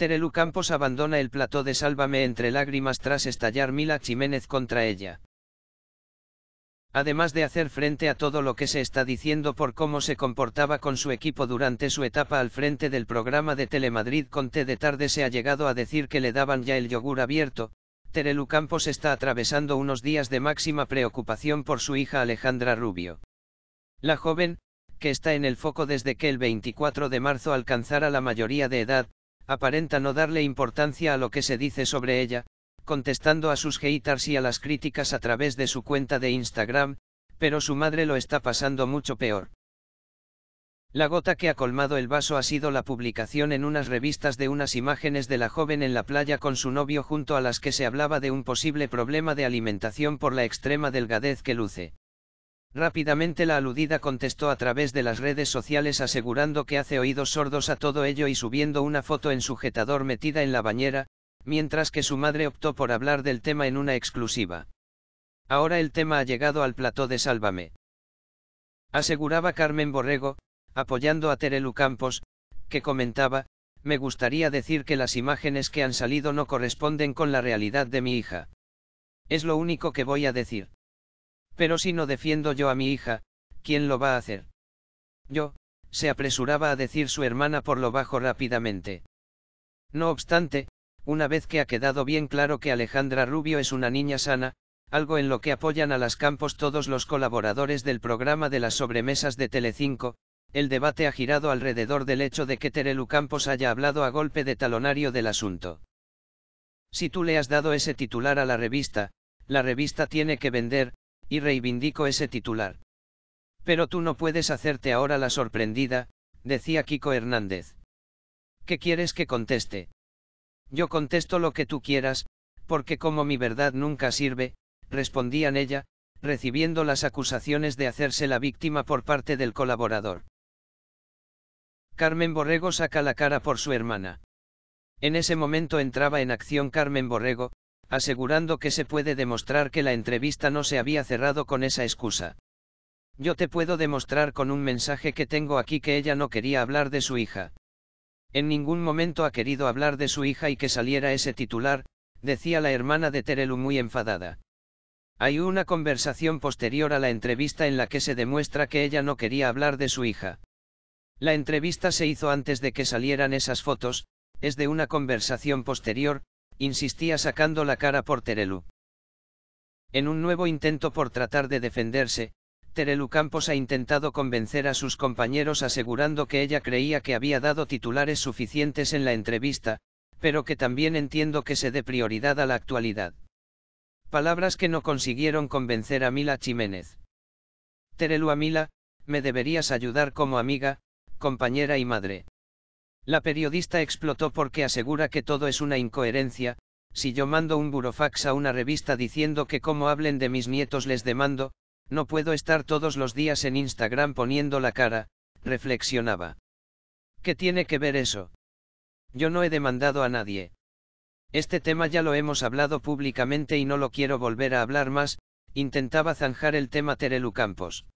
Terelu Campos abandona el plató de Sálvame entre lágrimas tras estallar Mila Jiménez contra ella. Además de hacer frente a todo lo que se está diciendo por cómo se comportaba con su equipo durante su etapa al frente del programa de Telemadrid con T de tarde se ha llegado a decir que le daban ya el yogur abierto, Terelu Campos está atravesando unos días de máxima preocupación por su hija Alejandra Rubio. La joven, que está en el foco desde que el 24 de marzo alcanzara la mayoría de edad, aparenta no darle importancia a lo que se dice sobre ella, contestando a sus haters y a las críticas a través de su cuenta de Instagram, pero su madre lo está pasando mucho peor. La gota que ha colmado el vaso ha sido la publicación en unas revistas de unas imágenes de la joven en la playa con su novio junto a las que se hablaba de un posible problema de alimentación por la extrema delgadez que luce. Rápidamente la aludida contestó a través de las redes sociales asegurando que hace oídos sordos a todo ello y subiendo una foto en sujetador metida en la bañera, mientras que su madre optó por hablar del tema en una exclusiva. Ahora el tema ha llegado al plató de Sálvame. Aseguraba Carmen Borrego, apoyando a Terelu Campos, que comentaba, me gustaría decir que las imágenes que han salido no corresponden con la realidad de mi hija. Es lo único que voy a decir. Pero si no defiendo yo a mi hija, ¿quién lo va a hacer? Yo, se apresuraba a decir su hermana por lo bajo rápidamente. No obstante, una vez que ha quedado bien claro que Alejandra Rubio es una niña sana, algo en lo que apoyan a las campos todos los colaboradores del programa de las sobremesas de Telecinco, el debate ha girado alrededor del hecho de que Terelu Campos haya hablado a golpe de talonario del asunto. Si tú le has dado ese titular a la revista, la revista tiene que vender, y reivindico ese titular. Pero tú no puedes hacerte ahora la sorprendida, decía Kiko Hernández. ¿Qué quieres que conteste? Yo contesto lo que tú quieras, porque como mi verdad nunca sirve, respondían ella, recibiendo las acusaciones de hacerse la víctima por parte del colaborador. Carmen Borrego saca la cara por su hermana. En ese momento entraba en acción Carmen Borrego, asegurando que se puede demostrar que la entrevista no se había cerrado con esa excusa. Yo te puedo demostrar con un mensaje que tengo aquí que ella no quería hablar de su hija. En ningún momento ha querido hablar de su hija y que saliera ese titular, decía la hermana de Terelu muy enfadada. Hay una conversación posterior a la entrevista en la que se demuestra que ella no quería hablar de su hija. La entrevista se hizo antes de que salieran esas fotos, es de una conversación posterior, insistía sacando la cara por Terelu. En un nuevo intento por tratar de defenderse, Terelu Campos ha intentado convencer a sus compañeros asegurando que ella creía que había dado titulares suficientes en la entrevista, pero que también entiendo que se dé prioridad a la actualidad. Palabras que no consiguieron convencer a Mila Jiménez. Terelu Mila, me deberías ayudar como amiga, compañera y madre. La periodista explotó porque asegura que todo es una incoherencia, si yo mando un burofax a una revista diciendo que como hablen de mis nietos les demando, no puedo estar todos los días en Instagram poniendo la cara, reflexionaba. ¿Qué tiene que ver eso? Yo no he demandado a nadie. Este tema ya lo hemos hablado públicamente y no lo quiero volver a hablar más, intentaba zanjar el tema Terelu Campos.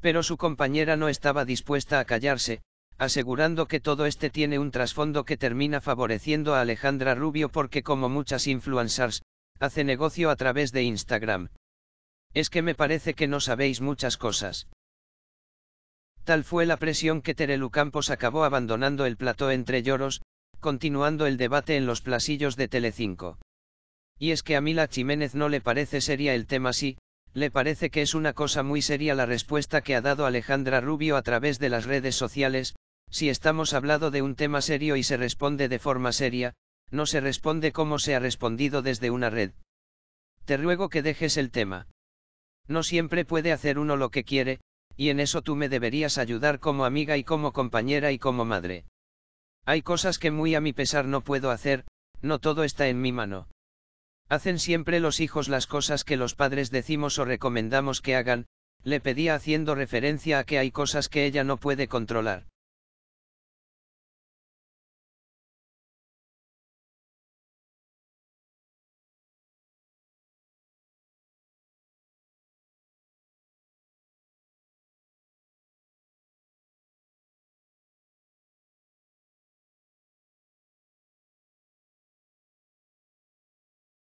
Pero su compañera no estaba dispuesta a callarse, asegurando que todo este tiene un trasfondo que termina favoreciendo a Alejandra Rubio porque como muchas influencers, hace negocio a través de Instagram. Es que me parece que no sabéis muchas cosas. Tal fue la presión que Terelu Campos acabó abandonando el plató entre lloros, continuando el debate en los plasillos de Telecinco. Y es que a Mila Jiménez no le parece seria el tema sí, le parece que es una cosa muy seria la respuesta que ha dado Alejandra Rubio a través de las redes sociales, si estamos hablando de un tema serio y se responde de forma seria, no se responde como se ha respondido desde una red. Te ruego que dejes el tema. No siempre puede hacer uno lo que quiere, y en eso tú me deberías ayudar como amiga y como compañera y como madre. Hay cosas que muy a mi pesar no puedo hacer, no todo está en mi mano. Hacen siempre los hijos las cosas que los padres decimos o recomendamos que hagan, le pedía haciendo referencia a que hay cosas que ella no puede controlar.